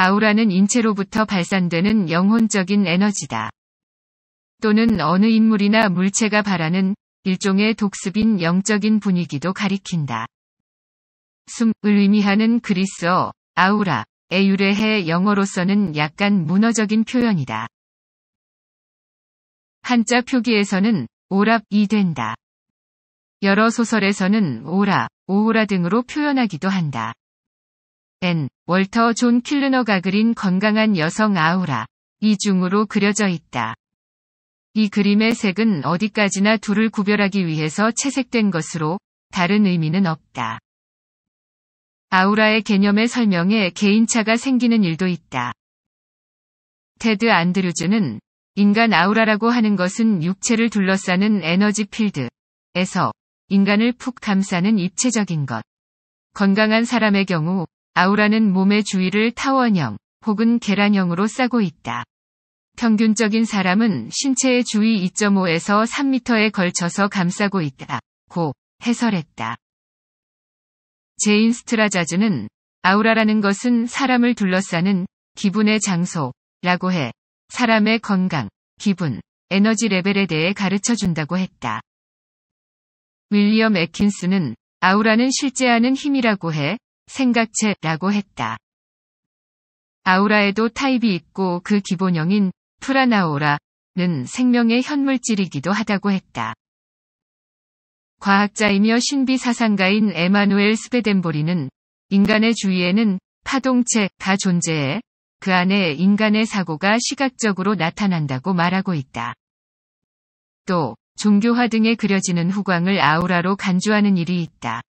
아우라는 인체로부터 발산되는 영혼적인 에너지다. 또는 어느 인물이나 물체가 바라는 일종의 독습인 영적인 분위기도 가리킨다. 숨을 의미하는 그리스어 아우라에 유래해 영어로서는 약간 문어적인 표현이다. 한자 표기에서는 오랍이 된다. 여러 소설에서는 오라, 오우라 등으로 표현하기도 한다. n 월터 존 킬르너가 그린 건강한 여성 아우라, 이중으로 그려져 있다. 이 그림의 색은 어디까지나 둘을 구별하기 위해서 채색된 것으로 다른 의미는 없다. 아우라의 개념의 설명에 개인차가 생기는 일도 있다. 테드 안드류즈는 인간 아우라라고 하는 것은 육체를 둘러싸는 에너지 필드에서 인간을 푹 감싸는 입체적인 것. 건강한 사람의 경우 아우라는 몸의 주위를 타원형 혹은 계란형으로 싸고 있다. 평균적인 사람은 신체의 주위 2.5에서 3m에 걸쳐서 감싸고 있다. 고 해설했다. 제인 스트라자즈는 아우라라는 것은 사람을 둘러싸는 기분의 장소라고 해 사람의 건강, 기분, 에너지 레벨에 대해 가르쳐 준다고 했다. 윌리엄 에킨스는 아우라는 실제하는 힘이라고 해 생각체라고 했다. 아우라에도 타입이 있고 그 기본형인 프라나오라는 생명의 현물질이기도 하다고 했다. 과학자이며 신비 사상가인 에마누엘 스베덴보리는 인간의 주위에는 파동체가 존재해 그 안에 인간의 사고가 시각적으로 나타난다고 말하고 있다. 또 종교화 등에 그려지는 후광을 아우라로 간주하는 일이 있다.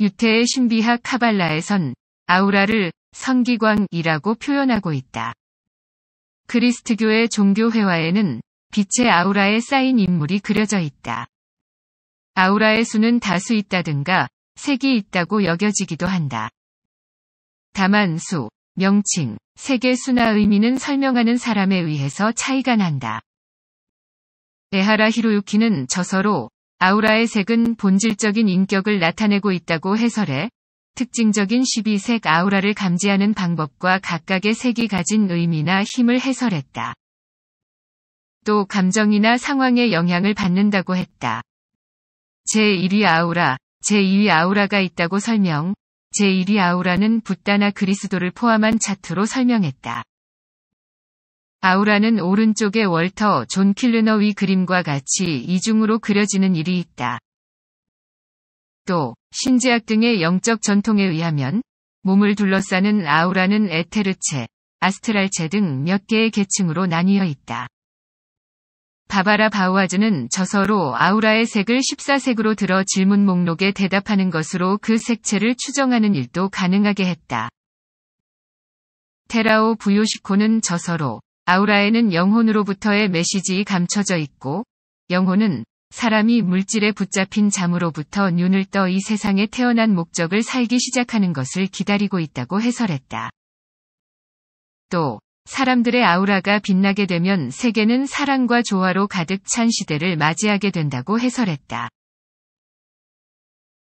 유태의 신비학 카발라에선 아우라를 성기광이라고 표현하고 있다. 그리스트교의 종교회화에는 빛의 아우라에 쌓인 인물이 그려져 있다. 아우라의 수는 다수 있다든가 색이 있다고 여겨지기도 한다. 다만 수, 명칭, 색의 수나 의미는 설명하는 사람에 의해서 차이가 난다. 에하라 히로유키는 저서로 아우라의 색은 본질적인 인격을 나타내고 있다고 해설해 특징적인 12색 아우라를 감지하는 방법과 각각의 색이 가진 의미나 힘을 해설했다. 또 감정이나 상황에 영향을 받는다고 했다. 제1위 아우라, 제2위 아우라가 있다고 설명, 제1위 아우라는 붓다나 그리스도를 포함한 차트로 설명했다. 아우라는 오른쪽에 월터 존킬르너위 그림과 같이 이중으로 그려지는 일이 있다. 또 신지학 등의 영적 전통에 의하면 몸을 둘러싸는 아우라는 에테르체, 아스트랄체 등 몇 개의 계층으로 나뉘어 있다. 바바라 바우아즈는 저서로 아우라의 색을 14색으로 들어 질문 목록에 대답하는 것으로 그 색채를 추정하는 일도 가능하게 했다. 테라오 부요시코는 저서로 아우라에는 영혼으로부터의 메시지 감춰져 있고 영혼은 사람이 물질에 붙잡힌 잠으로부터 눈을 떠 이 세상에 태어난 목적을 살기 시작하는 것을 기다리고 있다고 해설했다. 또 사람들의 아우라가 빛나게 되면 세계는 사랑과 조화로 가득 찬 시대를 맞이하게 된다고 해설했다.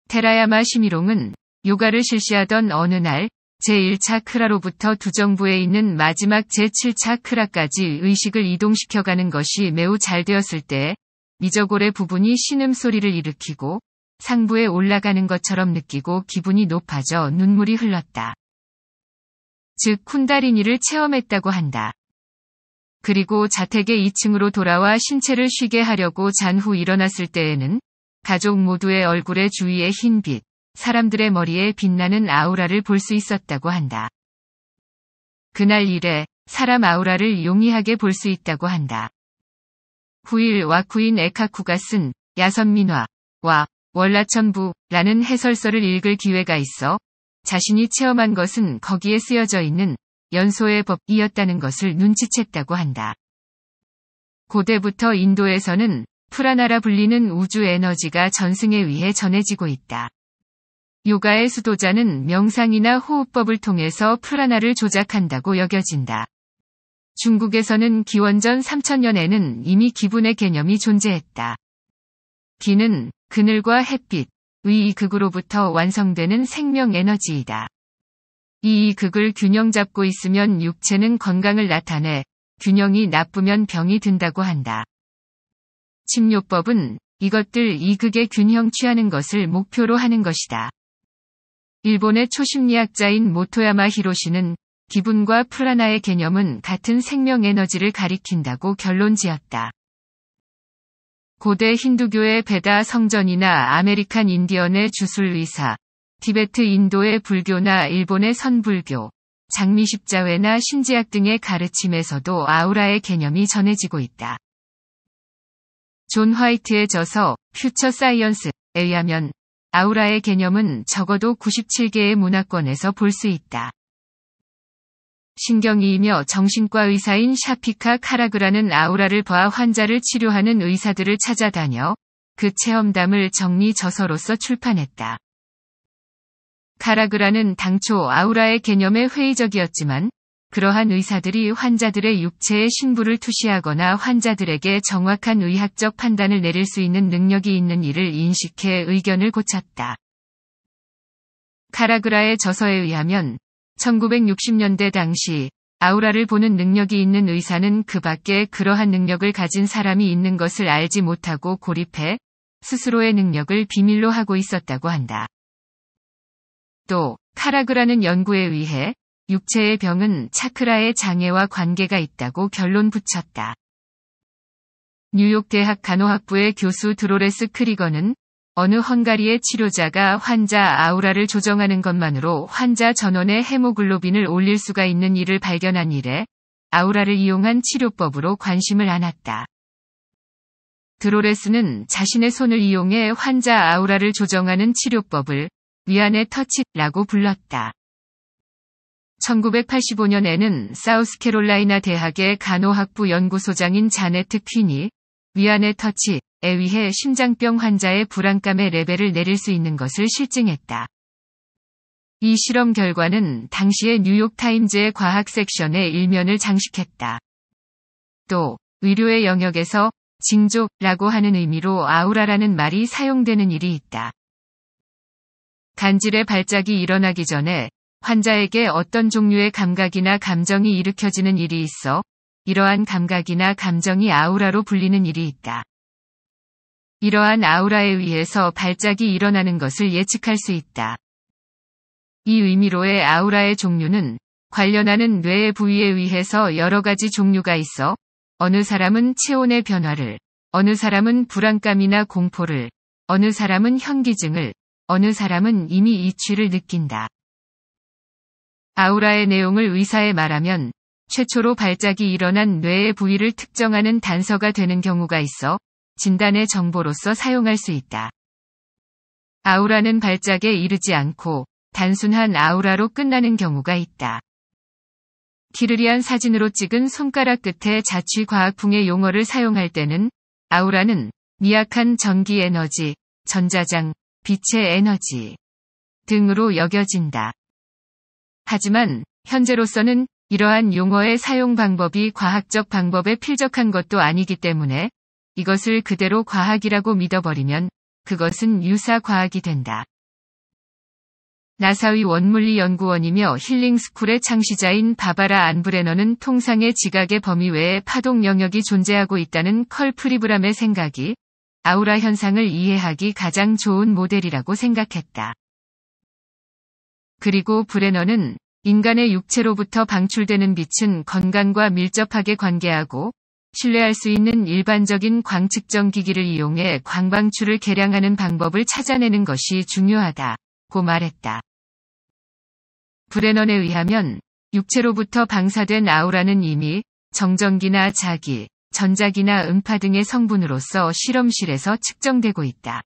테라야마 시미롱은 요가를 실시하던 어느 날 제1차 크라로부터 두 정부에 있는 마지막 제7차 크라까지 의식을 이동시켜가는 것이 매우 잘 되었을 때 미저골의 부분이 신음소리를 일으키고 상부에 올라가는 것처럼 느끼고 기분이 높아져 눈물이 흘렀다. 즉 쿤다리니를 체험했다고 한다. 그리고 자택의 2층으로 돌아와 신체를 쉬게 하려고 잔 후 일어났을 때에는 가족 모두의 얼굴에 주위에 흰빛, 사람들의 머리에 빛나는 아우라를 볼 수 있었다고 한다. 그날 이래 사람 아우라를 용이하게 볼 수 있다고 한다. 후일 와쿠인 에카쿠가 쓴 야선민화와 월라천부라는 해설서를 읽을 기회가 있어 자신이 체험한 것은 거기에 쓰여져 있는 연소의 법이었다는 것을 눈치챘다고 한다. 고대부터 인도에서는 프라나라 불리는 우주 에너지가 전승에 의해 전해지고 있다. 요가의 수도자는 명상이나 호흡법을 통해서 프라나를 조작한다고 여겨진다. 중국에서는 기원전 3000년에는 이미 기분의 개념이 존재했다. 기는 그늘과 햇빛, 위이 극으로부터 완성되는 생명 에너지이다. 이 극을 균형 잡고 있으면 육체는 건강을 나타내 균형이 나쁘면 병이 든다고 한다. 침료법은 이것들 이극의 균형 취하는 것을 목표로 하는 것이다. 일본의 초심리학자인 모토야마 히로시는 기분과 프라나의 개념은 같은 생명 에너지를 가리킨다고 결론 지었다. 고대 힌두교의 베다 성전이나 아메리칸 인디언의 주술 의사, 티베트 인도의 불교나 일본의 선불교, 장미 십자회나 신지학 등의 가르침에서도 아우라의 개념이 전해지고 있다. 존 화이트의 저서 퓨처 사이언스에 의하면 아우라의 개념은 적어도 97개의 문화권에서 볼 수 있다. 신경이이며 정신과 의사인 샤피카 카라그라는 아우라를 봐 환자를 치료하는 의사들을 찾아다녀 그 체험담을 정리 저서로서 출판했다. 카라그라는 당초 아우라의 개념에 회의적이었지만 그러한 의사들이 환자들의 육체에 신부를 투시하거나 환자들에게 정확한 의학적 판단을 내릴 수 있는 능력이 있는 일을 인식해 의견을 고쳤다. 카라그라의 저서에 의하면 1960년대 당시 아우라를 보는 능력이 있는 의사는 그 밖에 그러한 능력을 가진 사람이 있는 것을 알지 못하고 고립해 스스로의 능력을 비밀로 하고 있었다고 한다. 또 카라그라는 연구에 의해 육체의 병은 차크라의 장애와 관계가 있다고 결론 붙였다. 뉴욕대학 간호학부의 교수 드로레스 크리거는 어느 헝가리의 치료자가 환자 아우라를 조정하는 것만으로 환자 전원의 헤모글로빈을 올릴 수가 있는 일을 발견한 이래 아우라를 이용한 치료법으로 관심을 안았다. 드로레스는 자신의 손을 이용해 환자 아우라를 조정하는 치료법을 위안의 터치라고 불렀다. 1985년에는 사우스캐롤라이나 대학의 간호학부 연구소장인 자네트 퀸이 위안의 터치에 의해 심장병 환자의 불안감의 레벨을 내릴 수 있는 것을 실증했다. 이 실험 결과는 당시의 뉴욕타임즈의 과학 섹션의 일면을 장식했다. 또, 의료의 영역에서 징조라고 하는 의미로 아우라라는 말이 사용되는 일이 있다. 간질의 발작이 일어나기 전에 환자에게 어떤 종류의 감각이나 감정이 일으켜지는 일이 있어 이러한 감각이나 감정이 아우라로 불리는 일이 있다. 이러한 아우라에 의해서 발작이 일어나는 것을 예측할 수 있다. 이 의미로의 아우라의 종류는 관련하는 뇌의 부위에 의해서 여러 가지 종류가 있어 어느 사람은 체온의 변화를, 어느 사람은 불안감이나 공포를, 어느 사람은 현기증을, 어느 사람은 이미 이취를 느낀다. 아우라의 내용을 의사에 말하면 최초로 발작이 일어난 뇌의 부위를 특정하는 단서가 되는 경우가 있어 진단의 정보로서 사용할 수 있다. 아우라는 발작에 이르지 않고 단순한 아우라로 끝나는 경우가 있다. 키르리안 사진으로 찍은 손가락 끝에 자취 과학풍의 용어를 사용할 때는 아우라는 미약한 전기 에너지, 전자장, 빛의 에너지 등으로 여겨진다. 하지만 현재로서는 이러한 용어의 사용 방법이 과학적 방법에 필적한 것도 아니기 때문에 이것을 그대로 과학이라고 믿어버리면 그것은 유사 과학이 된다. 나사의 원물리 연구원이며 힐링스쿨의 창시자인 바바라 안브레너는 통상의 지각의 범위 외에 파동 영역이 존재하고 있다는 컬 프리브람의 생각이 아우라 현상을 이해하기 가장 좋은 모델이라고 생각했다. 그리고 브레너는 인간의 육체로부터 방출되는 빛은 건강과 밀접하게 관계하고 신뢰할 수 있는 일반적인 광측정 기기를 이용해 광방출을 개량하는 방법을 찾아내는 것이 중요하다. 고 말했다. 브레넌에 의하면 육체로부터 방사된 아우라는 이미 정전기나 자기, 전자기나 음파 등의 성분으로서 실험실에서 측정되고 있다.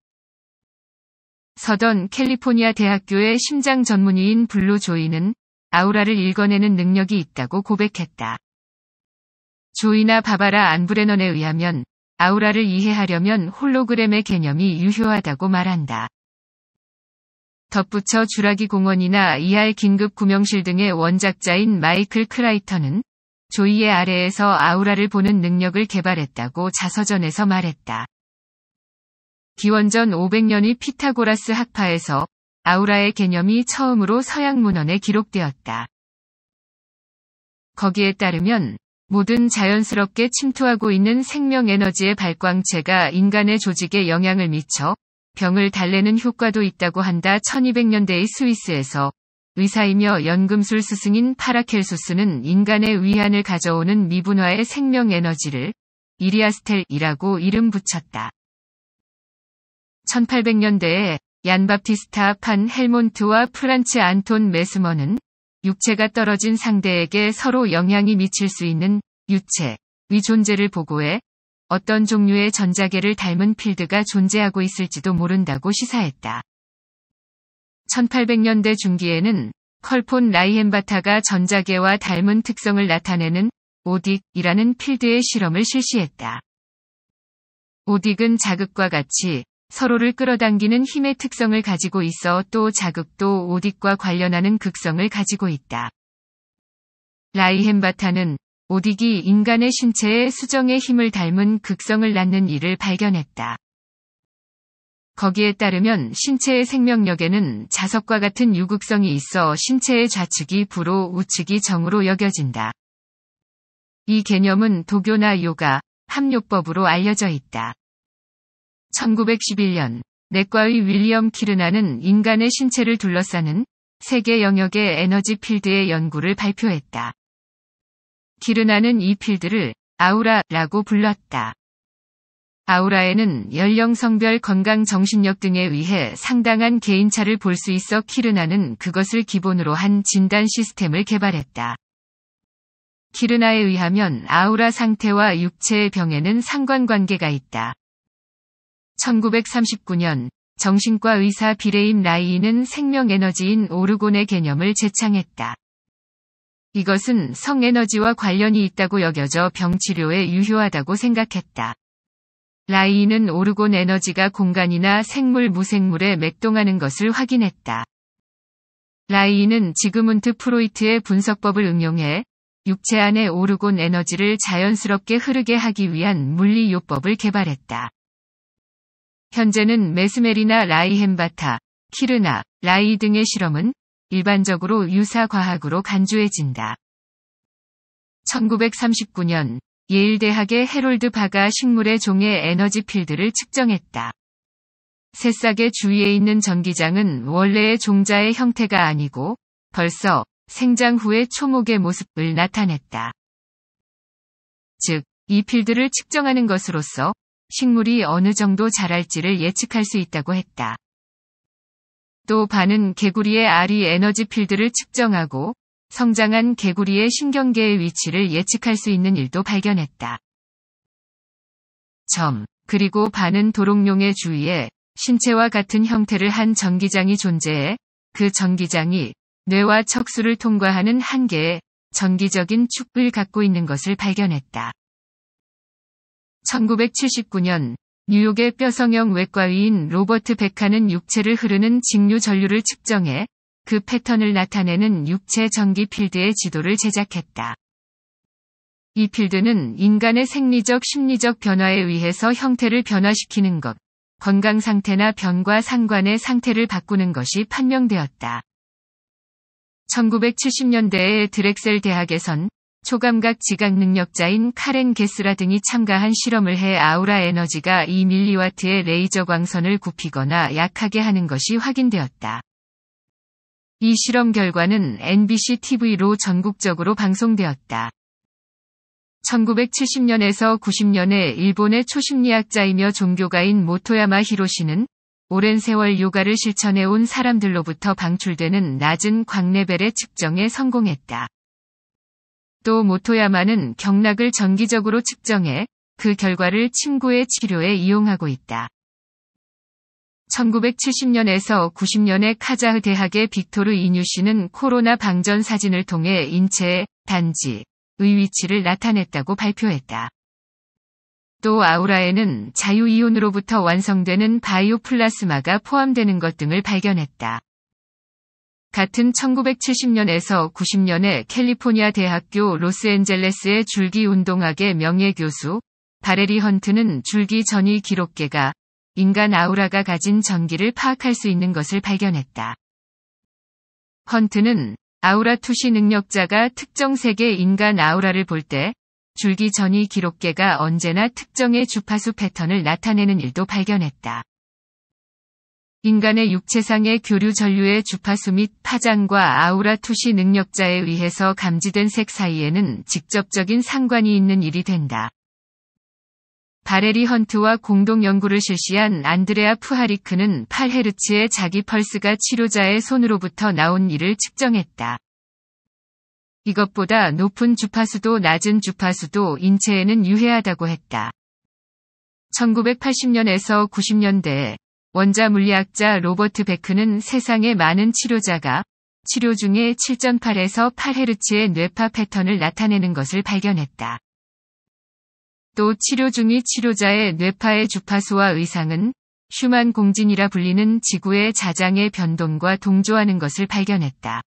서던 캘리포니아 대학교의 심장 전문의인 블루 조이는 아우라를 읽어내는 능력이 있다고 고백했다. 조이나 바바라 안브레넌에 의하면 아우라를 이해하려면 홀로그램의 개념이 유효하다고 말한다. 덧붙여 주라기 공원이나 ER 긴급 구명실 등의 원작자인 마이클 크라이터는 조이의 아래에서 아우라를 보는 능력을 개발했다고 자서전에서 말했다. 기원전 500년이 피타고라스 학파에서 아우라의 개념이 처음으로 서양 문헌에 기록되었다. 거기에 따르면 모든 자연스럽게 침투하고 있는 생명 에너지의 발광체가 인간의 조직에 영향을 미쳐 병을 달래는 효과도 있다고 한다. 1200년대의 스위스에서 의사이며 연금술 스승인 파라켈소스는 인간의 위안을 가져오는 미분화의 생명 에너지를 이리아스텔이라고 이름 붙였다. 1800년대에 얀바티스타판 헬몬트와 프란츠 안톤 메스머는 육체가 떨어진 상대에게 서로 영향이 미칠 수 있는 유체위 존재를 보고해 어떤 종류의 전자계를 닮은 필드가 존재하고 있을지도 모른다고 시사했다. 1800년대 중기에는 컬폰 라이헨바타가 전자계와 닮은 특성을 나타내는 오딕이라는 필드의 실험을 실시했다. 오딕은 자극과 같이 서로를 끌어당기는 힘의 특성을 가지고 있어 또 자극도 오딕과 관련하는 극성을 가지고 있다. 라이헨바타는 오딕이 인간의 신체에 수정의 힘을 닮은 극성을 낳는 일을 발견했다. 거기에 따르면 신체의 생명력에는 자석과 같은 유극성이 있어 신체의 좌측이 부로 우측이 정으로 여겨진다. 이 개념은 도교나 요가, 합요법으로 알려져 있다. 1911년 내과의 윌리엄 키르나는 인간의 신체를 둘러싸는 세계 영역의 에너지 필드의 연구를 발표했다. 키르나는이 필드를 아우라라고 불렀다. 아우라에는 연령 성별 건강 정신력 등에 의해 상당한 개인차를 볼 수 있어 키르나는 그것을 기본으로 한 진단 시스템을 개발했다. 키르나에 의하면 아우라 상태와 육체의 병에는 상관관계가 있다. 1939년 정신과 의사 비레임 라이인은 생명에너지인 오르곤의 개념을 재창했다. 이것은 성에너지와 관련이 있다고 여겨져 병치료에 유효하다고 생각했다. 라이인은 오르곤 에너지가 공간이나 생물 무생물에 맥동하는 것을 확인했다. 라이인은 지그문트 프로이트의 분석법을 응용해 육체 안에 오르곤 에너지를 자연스럽게 흐르게 하기 위한 물리요법을 개발했다. 현재는 메스메리나 라이햄바타, 키르나, 라이 등의 실험은 일반적으로 유사 과학으로 간주해진다. 1939년 예일대학의 해롤드 바가 식물의 종의 에너지 필드를 측정했다. 새싹의 주위에 있는 전기장은 원래의 종자의 형태가 아니고 벌써 생장 후의 초목의 모습을 나타냈다. 즉, 이 필드를 측정하는 것으로서 식물이 어느 정도 자랄지를 예측할 수 있다고 했다. 또 반은 개구리의 알이 에너지 필드를 측정하고 성장한 개구리의 신경계의 위치를 예측할 수 있는 일도 발견했다. 점. 그리고 반은 도롱뇽의 주위에 신체와 같은 형태를 한 전기장이 존재해 그 전기장이 뇌와 척수를 통과하는 한 개의 전기적인 축을 갖고 있는 것을 발견했다. 1979년 뉴욕의 뼈성형 외과의인 로버트 백하는 육체를 흐르는 직류 전류를 측정해 그 패턴을 나타내는 육체 전기 필드의 지도를 제작했다. 이 필드는 인간의 생리적 심리적 변화에 의해서 형태를 변화시키는 것, 건강 상태나 변과 상관의 상태를 바꾸는 것이 판명되었다. 1 9 7 0년대에 드렉셀 대학에선 초감각 지각 능력자인 카렌 게스라 등이 참가한 실험을 해 아우라 에너지가 2밀리와트의 레이저 광선을 굽히거나 약하게 하는 것이 확인되었다. 이 실험 결과는 NBC TV로 전국적으로 방송되었다. 1970년에서 90년에 일본의 초심리학자이며 종교가인 모토야마 히로시는 오랜 세월 요가를 실천해온 사람들로부터 방출되는 낮은 광레벨의 측정에 성공했다. 또 모토야마는 경락을 정기적으로 측정해 그 결과를 친구의 치료에 이용하고 있다. 1970년에서 90년에 카자흐 대학의 빅토르 이뉴시는 코로나 방전 사진을 통해 인체의 단지, 의 위치를 나타냈다고 발표했다. 또 아우라에는 자유이온으로부터 완성되는 바이오플라스마가 포함되는 것 등을 발견했다. 같은 1970년에서 90년에 캘리포니아 대학교 로스앤젤레스의 줄기 운동학의 명예교수 바레리 헌트는 줄기 전위 기록계가 인간 아우라가 가진 전기를 파악할 수 있는 것을 발견했다. 헌트는 아우라 투시 능력자가 특정 세계 인간 아우라를 볼 때 줄기 전위 기록계가 언제나 특정의 주파수 패턴을 나타내는 일도 발견했다. 인간의 육체상의 교류 전류의 주파수 및 파장과 아우라 투시 능력자에 의해서 감지된 색 사이에는 직접적인 상관이 있는 일이 된다. 바레리 헌트와 공동 연구를 실시한 안드레아 푸하리크는 8헤르츠의 자기 펄스가 치료자의 손으로부터 나온 일을 측정했다. 이것보다 높은 주파수도 낮은 주파수도 인체에는 유해하다고 했다. 1980년에서 90년대에 원자 물리학자 로버트 베크는 세상의 많은 치료자가 치료 중에 7.8에서 8헤르츠의 뇌파 패턴을 나타내는 것을 발견했다. 또 치료 중이 치료자의 뇌파의 주파수와 의상은 휴만 공진이라 불리는 지구의 자장의 변동과 동조하는 것을 발견했다.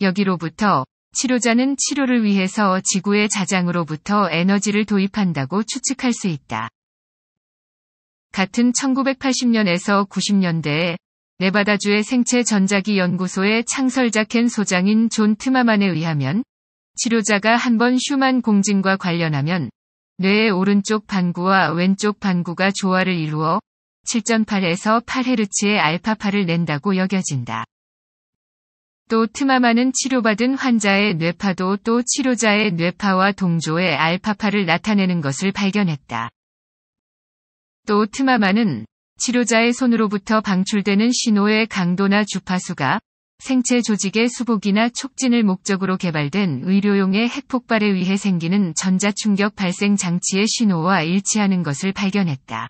여기로부터 치료자는 치료를 위해서 지구의 자장으로부터 에너지를 도입한다고 추측할 수 있다. 같은 1980년에서 90년대에 네바다주의 생체 전자기 연구소의 창설자 켄 소장인 존 트마만에 의하면 치료자가 한번 휴만 공진과 관련하면 뇌의 오른쪽 반구와 왼쪽 반구가 조화를 이루어 7.8에서 8헤르츠의 알파파를 낸다고 여겨진다. 또 트마만은 치료받은 환자의 뇌파도 또 치료자의 뇌파와 동조의 알파파를 나타내는 것을 발견했다. 또 트마마는 치료자의 손으로부터 방출되는 신호의 강도나 주파수가 생체 조직의 수복이나 촉진을 목적으로 개발된 의료용의 핵폭발에 의해 생기는 전자충격 발생 장치의 신호와 일치하는 것을 발견했다.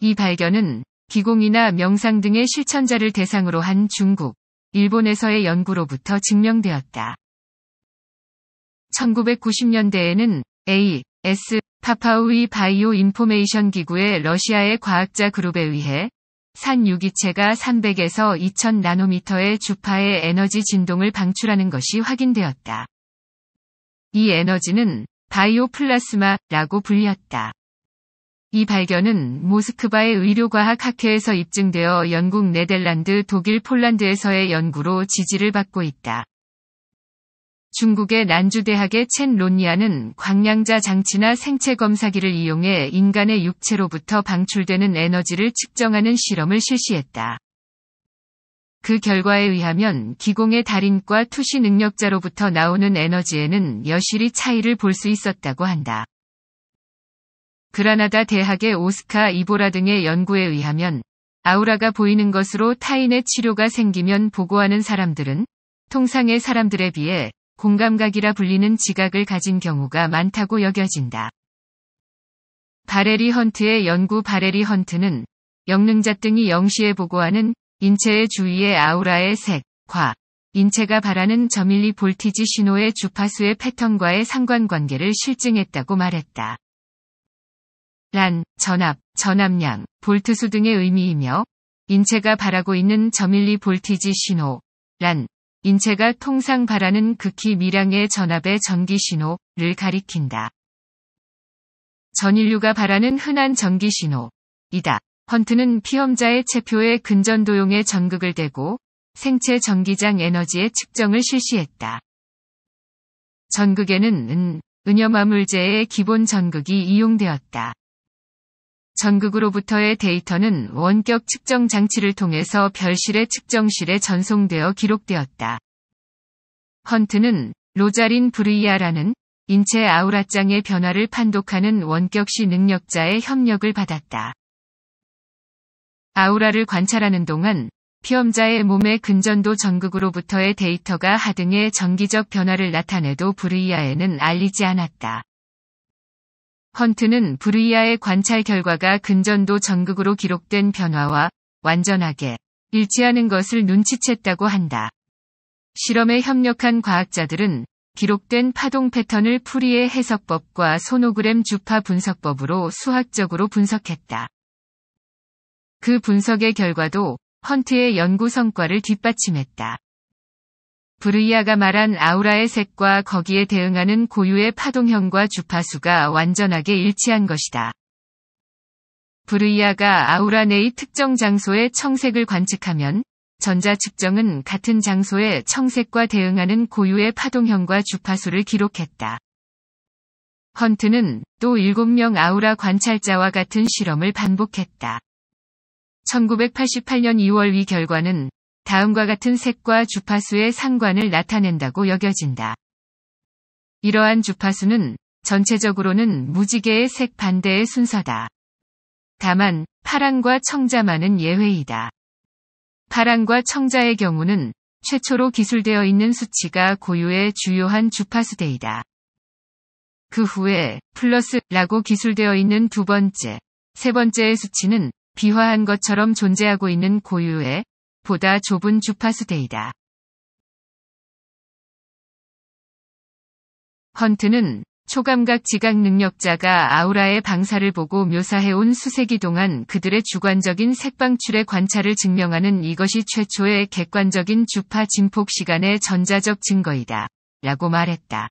이 발견은 기공이나 명상 등의 실천자를 대상으로 한 중국, 일본에서의 연구로부터 증명되었다. 1990년대에는 A, S, 파파우이 바이오 인포메이션 기구의 러시아의 과학자 그룹에 의해 산 유기체가 300에서 2000 나노미터의 주파의 에너지 진동을 방출하는 것이 확인되었다. 이 에너지는 바이오플라스마라고 불렸다. 이 발견은 모스크바의 의료과학 학회에서 입증되어 영국 네덜란드 독일 폴란드에서의 연구로 지지를 받고 있다. 중국의 난주대학의 첸 론니아는 광량자 장치나 생체 검사기를 이용해 인간의 육체로부터 방출되는 에너지를 측정하는 실험을 실시했다. 그 결과에 의하면 기공의 달인과 투시 능력자로부터 나오는 에너지에는 여실히 차이를 볼 수 있었다고 한다. 그라나다 대학의 오스카 이보라 등의 연구에 의하면 아우라가 보이는 것으로 타인의 치료가 생기면 보고하는 사람들은 통상의 사람들에 비해 공감각이라 불리는 지각을 가진 경우가 많다고 여겨진다. 바레리 헌트의 연구 바레리 헌트는 영능자 등이 영시에 보고하는 인체의 주위의 아우라의 색, 과, 인체가 바라는 저밀리 볼티지 신호의 주파수의 패턴과의 상관관계를 실증했다고 말했다. 란, 전압, 전압량, 볼트수 등의 의미이며 인체가 바라고 있는 저밀리 볼티지 신호, 란, 인체가 통상 바라는 극히 미량의 전압의 전기신호를 가리킨다. 전인류가 바라는 흔한 전기신호이다. 헌트는 피험자의 체표에 근전도용의 전극을 대고 생체 전기장 에너지의 측정을 실시했다. 전극에는 은, 은염화물제의 기본 전극이 이용되었다. 전극으로부터의 데이터는 원격 측정 장치를 통해서 별실의 측정실에 전송되어 기록되었다. 헌트는 로자린 브리아라는 인체 아우라장의 변화를 판독하는 원격시 능력자의 협력을 받았다. 아우라를 관찰하는 동안 피험자의 몸의 근전도 전극으로부터의 데이터가 하등의 전기적 변화를 나타내도 브리아에는 알리지 않았다. 헌트는 브루이아의 관찰 결과가 근전도 전극으로 기록된 변화와 완전하게 일치하는 것을 눈치챘다고 한다. 실험에 협력한 과학자들은 기록된 파동 패턴을 풀리의 해석법과 소노그램 주파 분석법으로 수학적으로 분석했다. 그 분석의 결과도 헌트의 연구 성과를 뒷받침했다. 브르이아가 말한 아우라의 색과 거기에 대응하는 고유의 파동형과 주파수가 완전하게 일치한 것이다. 브르이아가 아우라 내의 특정 장소의 청색을 관측하면 전자 측정은 같은 장소의 청색과 대응하는 고유의 파동형과 주파수를 기록했다. 헌트는 또 7명 아우라 관찰자와 같은 실험을 반복했다. 1988년 2월 위 결과는 다음과 같은 색과 주파수의 상관을 나타낸다고 여겨진다. 이러한 주파수는 전체적으로는 무지개의 색 반대의 순서다. 다만 파랑과 청자만은 예외이다. 파랑과 청자의 경우는 최초로 기술되어 있는 수치가 고유의 주요한 주파수대이다. 그 후에 플러스라고 기술되어 있는 두 번째, 세 번째의 수치는 비화한 것처럼 존재하고 있는 고유의 보다 좁은 주파수대이다. 헌트는 초감각 지각 능력자가 아우라의 방사를 보고 묘사해온 수세기 동안 그들의 주관적인 색방출의 관찰을 증명하는 이것이 최초의 객관적인 주파 진폭 시간의 전자적 증거이다. 라고 말했다.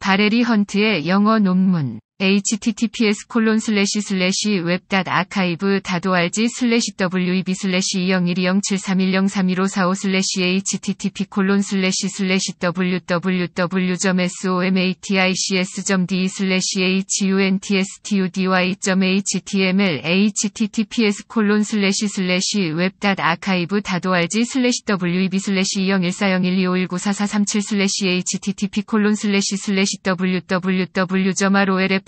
바레리 헌트의 영어 논문 https 콜론 슬래시 슬래시 웹닷 아카이브 다도알지 슬래시 web 슬래시 2 0 1 2 0 7 3 1 0 3 1 5 4 슬래시 http 콜론 슬래시 슬래시 www.somatics.de 슬래시 huntstudy.html https 콜론 슬래시 슬래시 웹닷 아카이브 다도알지 슬래시 web 슬래시 2 0 1 4 0 1 2 5 9 4 4 3 7 슬래시 http 콜론 슬래시 슬래시 www.rolf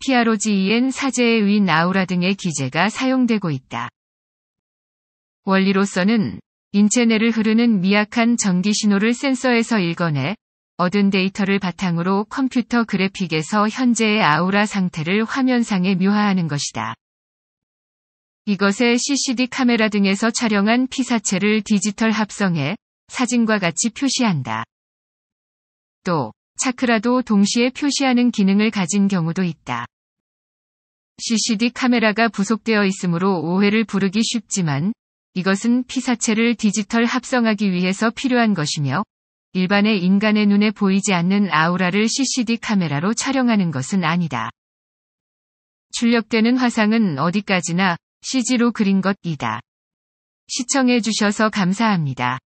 PROGEN 사제의 위인 아우라 등의 기재가 사용되고 있다. 원리로서는 인체내를 흐르는 미약한 전기 신호를 센서에서 읽어내 얻은 데이터를 바탕으로 컴퓨터 그래픽에서 현재의 아우라 상태를 화면상에 묘화하는 것이다. 이것에 CCD 카메라 등에서 촬영한 피사체를 디지털 합성해 사진과 같이 표시한다. 또 차크라도 동시에 표시하는 기능을 가진 경우도 있다. CCD 카메라가 부속되어 있으므로 오해를 부르기 쉽지만 이것은 피사체를 디지털 합성하기 위해서 필요한 것이며 일반의 인간의 눈에 보이지 않는 아우라를 CCD 카메라로 촬영하는 것은 아니다. 출력되는 화상은 어디까지나 CG로 그린 것이다. 시청해주셔서 감사합니다.